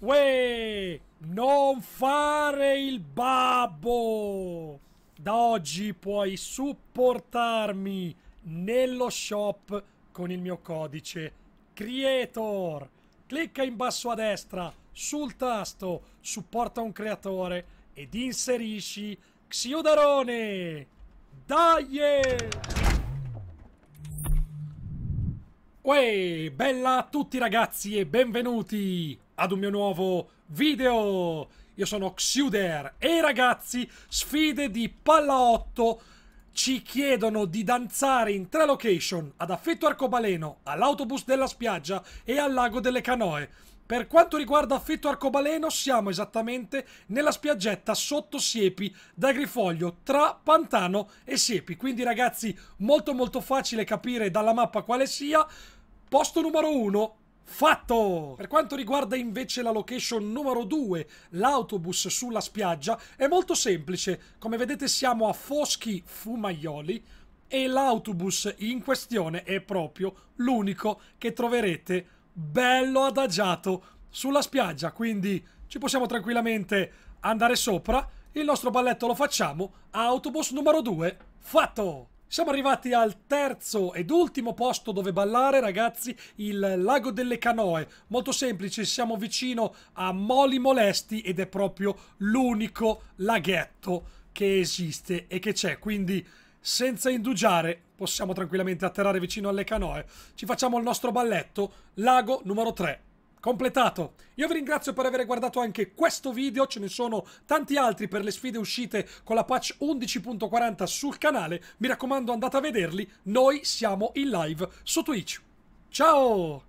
Uè, non fare il babbo! Da oggi puoi supportarmi nello shop con il mio codice Creator. Clicca in basso a destra sul tasto Supporta un creatore ed inserisci Xiudarone. Dai! Uè, bella a tutti ragazzi e benvenuti ad un mio nuovo video. Io sono Xuder e ragazzi, sfide di Palla 8 ci chiedono di danzare in tre location, ad Affetto Arcobaleno, all'autobus della spiaggia e al lago delle canoe. Per quanto riguarda Affetto Arcobaleno, siamo esattamente nella spiaggetta sotto Siepi da Grifoglio, tra Pantano e Siepi. Quindi ragazzi, molto molto facile capire dalla mappa quale sia. Posto numero 1, Fatto! Per quanto riguarda invece la location numero 2, l'autobus sulla spiaggia, è molto semplice. Come vedete siamo a Foschi Fumaioli e l'autobus in questione è proprio l'unico che troverete bello adagiato sulla spiaggia, quindi ci possiamo tranquillamente andare sopra. Il nostro balletto lo facciamo autobus numero 2 fatto! Siamo arrivati al terzo ed ultimo posto dove ballare, ragazzi, il Lago delle Canoe. Molto semplice, siamo vicino a Moli Molesti ed è proprio l'unico laghetto che esiste e che c'è. Quindi, senza indugiare, possiamo tranquillamente atterrare vicino alle canoe. Ci facciamo il nostro balletto, Lago numero 3. Completato! Io vi ringrazio per aver guardato anche questo video, ce ne sono tanti altri per le sfide uscite con la patch 11.40 sul canale, mi raccomando andate a vederli, noi siamo in live su Twitch. Ciao!